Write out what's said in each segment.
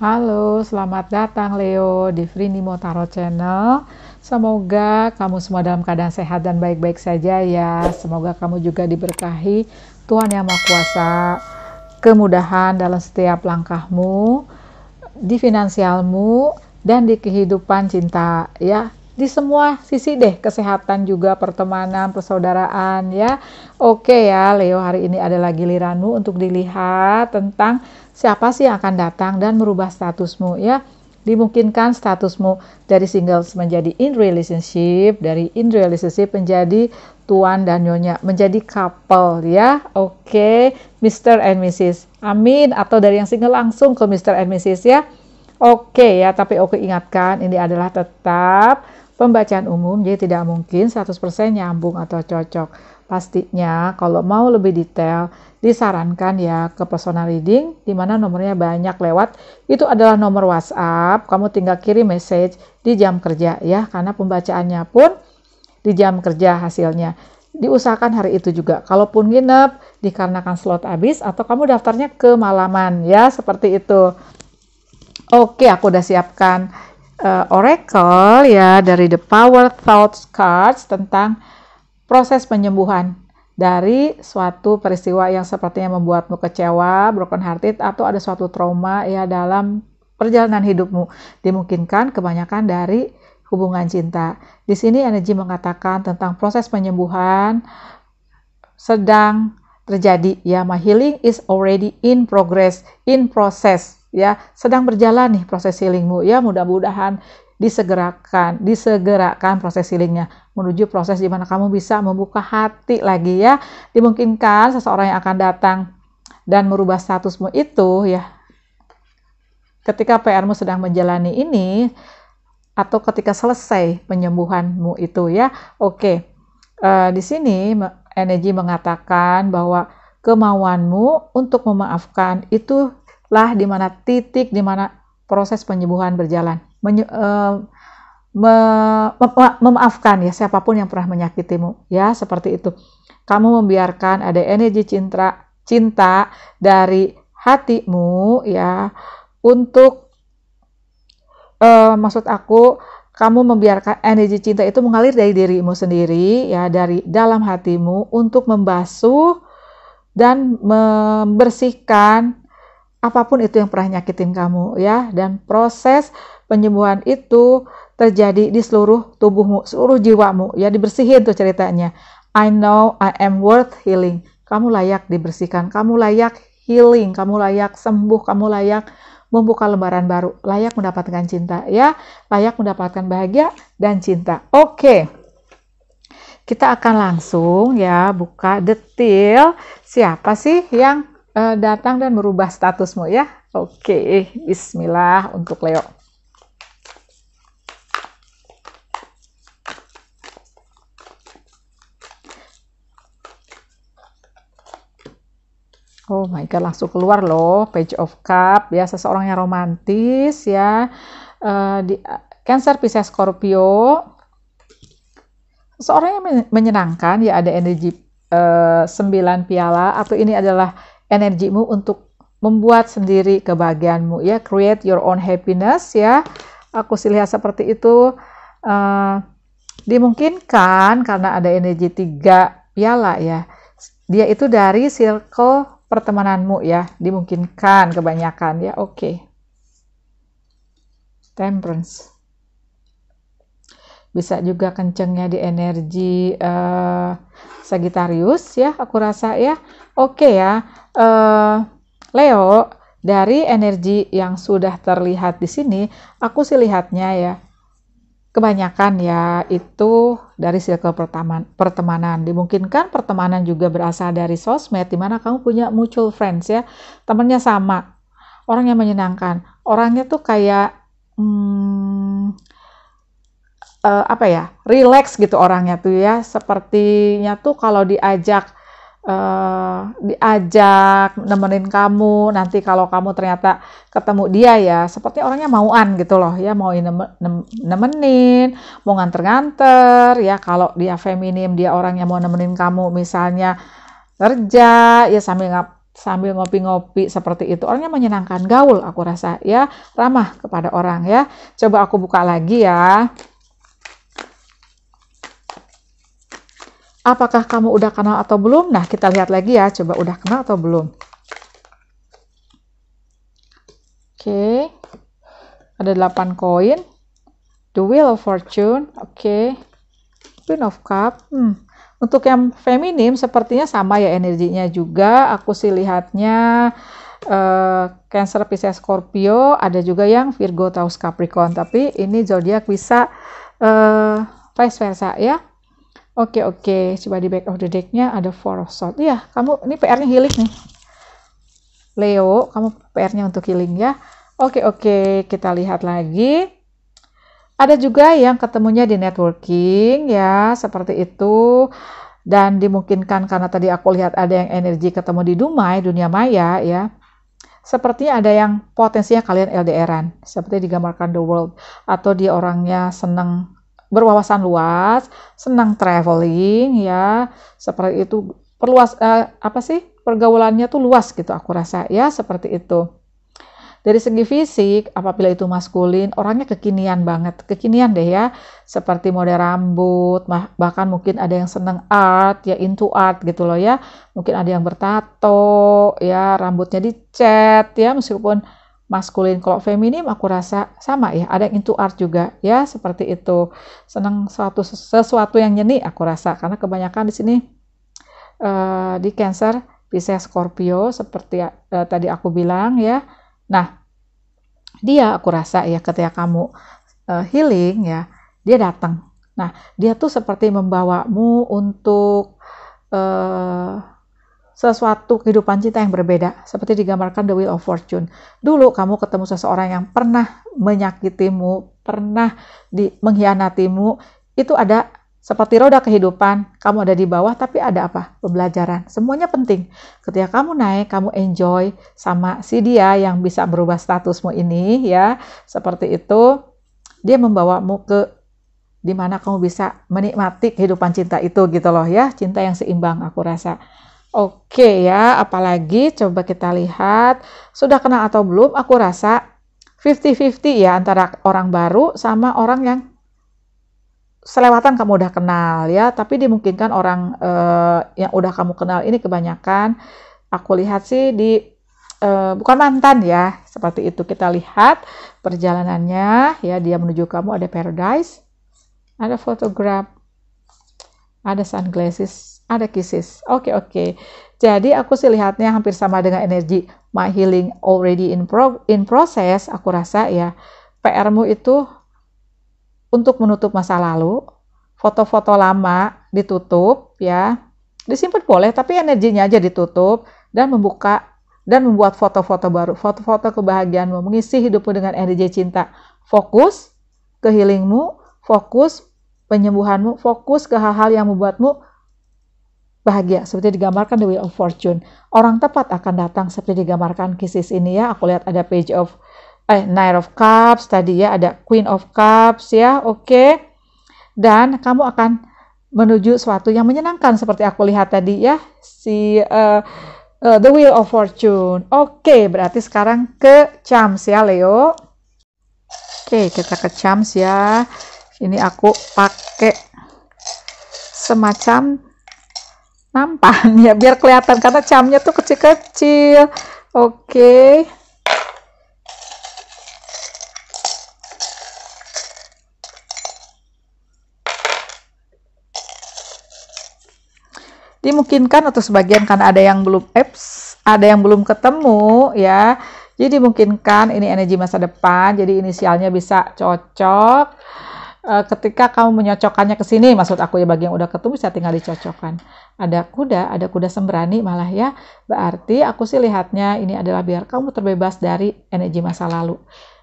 Halo, selamat datang Leo di Frinimo Tarot Channel. Semoga kamu semua dalam keadaan sehat dan baik-baik saja ya. Semoga kamu juga diberkahi Tuhan Yang Maha Kuasa, kemudahan dalam setiap langkahmu, di finansialmu, dan di kehidupan cinta ya. Di semua sisi deh, kesehatan juga, pertemanan, persaudaraan ya. Oke ya, Leo hari ini adalah giliranmu untuk dilihat tentang siapa sih yang akan datang dan merubah statusmu ya dimungkinkan statusmu dari singles menjadi in relationship, dari in relationship menjadi tuan dan nyonya, menjadi couple ya. Oke, okay. Mr. and Mrs. Amin atau dari yang single langsung ke Mister and Mrs. ya. Oke okay, ya, tapi oke okay, ingatkan ini adalah tetap pembacaan umum jadi tidak mungkin 100% nyambung atau cocok. Pastinya kalau mau lebih detail, disarankan ya ke personal reading di mana nomornya banyak lewat. Itu adalah nomor WhatsApp, kamu tinggal kirim message di jam kerja ya karena pembacaannya pun di jam kerja hasilnya. Diusahakan hari itu juga. Kalaupun nginep dikarenakan slot habis atau kamu daftarnya ke malaman ya seperti itu. Oke, aku udah siapkan uh, oracle ya dari The Power Thoughts Cards tentang proses penyembuhan dari suatu peristiwa yang sepertinya membuatmu kecewa, broken hearted, atau ada suatu trauma ya dalam perjalanan hidupmu. Dimungkinkan kebanyakan dari hubungan cinta. Di sini energi mengatakan tentang proses penyembuhan sedang terjadi ya. My healing is already in progress, in process ya. Sedang berjalan nih proses healingmu ya. Mudah-mudahan disegerakan, disegerakan proses healingnya menuju proses di mana kamu bisa membuka hati lagi ya. Dimungkinkan seseorang yang akan datang dan merubah statusmu itu ya. Ketika prmu sedang menjalani ini atau ketika selesai penyembuhanmu itu ya. Oke. Uh, di sini energi mengatakan bahwa kemauanmu untuk memaafkan itulah di mana titik di mana proses penyembuhan berjalan menye, uh, me, memaafkan ya siapapun yang pernah menyakitimu ya seperti itu. Kamu membiarkan ada energi cinta cinta dari hatimu ya untuk uh, maksud aku kamu membiarkan energi cinta itu mengalir dari dirimu sendiri ya dari dalam hatimu untuk membasuh dan membersihkan apapun itu yang pernah nyakitin kamu ya dan proses penyembuhan itu terjadi di seluruh tubuhmu, seluruh jiwamu ya dibersihin tuh ceritanya. I know I am worth healing. Kamu layak dibersihkan, kamu layak healing, kamu layak sembuh, kamu layak membuka lembaran baru, layak mendapatkan cinta ya, layak mendapatkan bahagia dan cinta. Oke. Okay kita akan langsung ya buka detail siapa sih yang uh, datang dan merubah statusmu ya. Oke, okay. bismillah untuk Leo. Oh my god, langsung keluar loh Page of Cup ya seseorang yang romantis ya. Uh, di Cancer Pisces Scorpio seorang yang menyenangkan ya ada energi uh, eh, 9 piala atau ini adalah energimu untuk membuat sendiri kebahagiaanmu ya create your own happiness ya aku sih lihat seperti itu uh, dimungkinkan karena ada energi tiga piala ya dia itu dari circle pertemananmu ya dimungkinkan kebanyakan ya oke okay. temperance bisa juga kencengnya di energi uh, Sagittarius ya aku rasa ya oke ya uh, Leo dari energi yang sudah terlihat di sini aku sih lihatnya ya kebanyakan ya itu dari circle pertemanan pertemanan dimungkinkan pertemanan juga berasal dari sosmed dimana kamu punya mutual friends ya temennya sama orang yang menyenangkan orangnya tuh kayak hmm, uh, apa ya relax gitu orangnya tuh ya sepertinya tuh kalau diajak uh, diajak nemenin kamu nanti kalau kamu ternyata ketemu dia ya seperti orangnya mauan gitu loh ya mau nemenin mau nganter-nganter ya kalau dia feminim dia orangnya mau nemenin kamu misalnya kerja ya sambil ngap sambil ngopi-ngopi seperti itu orangnya menyenangkan gaul aku rasa ya ramah kepada orang ya coba aku buka lagi ya Apakah kamu udah kenal atau belum? Nah, kita lihat lagi ya. Coba udah kenal atau belum. Oke. Okay. Ada 8 koin. The Wheel of Fortune. Oke. Okay. Queen of Cup. Hmm. Untuk yang feminim sepertinya sama ya energinya juga. Aku sih lihatnya uh, Cancer, Pisces, Scorpio. Ada juga yang Virgo, Taurus, Capricorn. Tapi ini zodiak bisa uh, vice versa ya Oke, okay, oke. Okay. Coba di back of the deck-nya ada four of swords. Iya, kamu ini PR-nya healing nih. Leo, kamu PR-nya untuk healing ya. Oke, okay, oke. Okay. Kita lihat lagi. Ada juga yang ketemunya di networking ya, seperti itu. Dan dimungkinkan karena tadi aku lihat ada yang energi ketemu di Dumai, dunia maya ya. Sepertinya ada yang potensinya kalian LDR-an, seperti digambarkan The World. Atau di orangnya seneng berwawasan luas, senang traveling ya, seperti itu perluas eh, apa sih pergaulannya tuh luas gitu aku rasa ya seperti itu. Dari segi fisik, apabila itu maskulin, orangnya kekinian banget. Kekinian deh ya, seperti model rambut, bahkan mungkin ada yang seneng art, ya into art gitu loh ya. Mungkin ada yang bertato, ya rambutnya dicet, ya meskipun maskulin. Kalau feminim aku rasa sama ya, ada yang into art juga ya seperti itu. Senang suatu sesuatu yang nyeni aku rasa karena kebanyakan di sini uh, di Cancer Pisces Scorpio seperti uh, tadi aku bilang ya. Nah, dia aku rasa ya ketika kamu uh, healing ya, dia datang. Nah, dia tuh seperti membawamu untuk uh, sesuatu kehidupan cinta yang berbeda, seperti digambarkan The Wheel of Fortune. Dulu kamu ketemu seseorang yang pernah menyakitimu, pernah di, mengkhianatimu, itu ada seperti roda kehidupan, kamu ada di bawah tapi ada apa? Pembelajaran. Semuanya penting. Ketika kamu naik, kamu enjoy sama si dia yang bisa berubah statusmu ini ya. Seperti itu, dia membawamu ke dimana kamu bisa menikmati kehidupan cinta itu gitu loh ya. Cinta yang seimbang aku rasa. Oke ya, apalagi coba kita lihat sudah kenal atau belum, aku rasa 50-50 ya antara orang baru sama orang yang selewatan kamu udah kenal ya, tapi dimungkinkan orang eh, yang udah kamu kenal ini kebanyakan aku lihat sih di eh, bukan mantan ya, seperti itu kita lihat perjalanannya ya dia menuju kamu ada paradise, ada photograph, ada sunglasses ada Kisses. Oke, okay, oke. Okay. Jadi aku sih lihatnya hampir sama dengan energi My Healing Already in, pro in Process. Aku rasa ya PR-mu itu untuk menutup masa lalu, foto-foto lama ditutup ya. Disimpan boleh, tapi energinya aja ditutup dan membuka dan membuat foto-foto baru, foto-foto kebahagiaanmu, mengisi hidupmu dengan energi cinta. Fokus ke healingmu, fokus penyembuhanmu, fokus ke hal-hal yang membuatmu bahagia seperti digambarkan the Wheel of Fortune. Orang tepat akan datang seperti digambarkan kisis ini ya. Aku lihat ada Page of eh Nine of Cups tadi ya, ada Queen of Cups ya. Oke. Okay. Dan kamu akan menuju suatu yang menyenangkan seperti aku lihat tadi ya si uh, uh, The Wheel of Fortune. Oke, okay, berarti sekarang ke Chams ya Leo. Oke, okay, kita ke Chams ya. Ini aku pakai semacam nampan ya biar kelihatan karena camnya tuh kecil-kecil oke dimungkinkan atau sebagian kan ada yang belum apps ada yang belum ketemu ya jadi dimungkinkan ini energi masa depan jadi inisialnya bisa cocok Eh, ketika kamu menyocokkannya ke sini, maksud aku ya bagi yang udah ketemu bisa tinggal dicocokkan. Ada kuda, ada kuda sembrani malah ya. Berarti aku sih lihatnya ini adalah biar kamu terbebas dari energi masa lalu.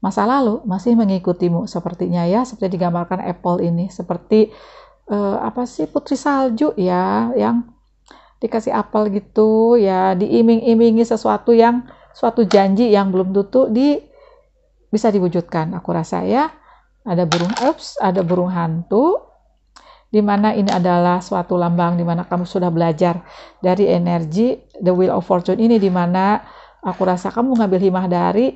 Masa lalu masih mengikutimu sepertinya ya, seperti digambarkan Apple ini, seperti uh, apa sih putri salju ya yang dikasih apel gitu ya, diiming-imingi sesuatu yang suatu janji yang belum tutup di bisa diwujudkan aku rasa ya. Ada burung ups, ada burung hantu, di mana ini adalah suatu lambang di mana kamu sudah belajar dari energi the wheel of fortune ini di mana aku rasa kamu ngambil himah dari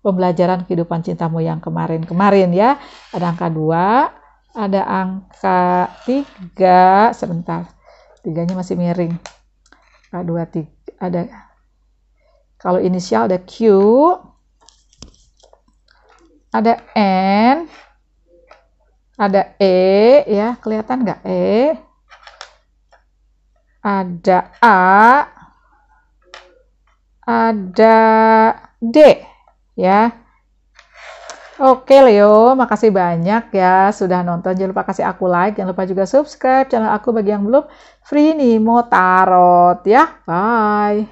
pembelajaran kehidupan cintamu yang kemarin-kemarin ya. Ada angka 2, ada angka 3, sebentar. Tiganya masih miring. Angka 2, 3, ada kalau inisial ada Q, ada N, ada E, ya kelihatan nggak E, ada A, ada D, ya. Oke Leo, makasih banyak ya sudah nonton. Jangan lupa kasih aku like, jangan lupa juga subscribe channel aku bagi yang belum. Free Nimo Tarot ya. Bye.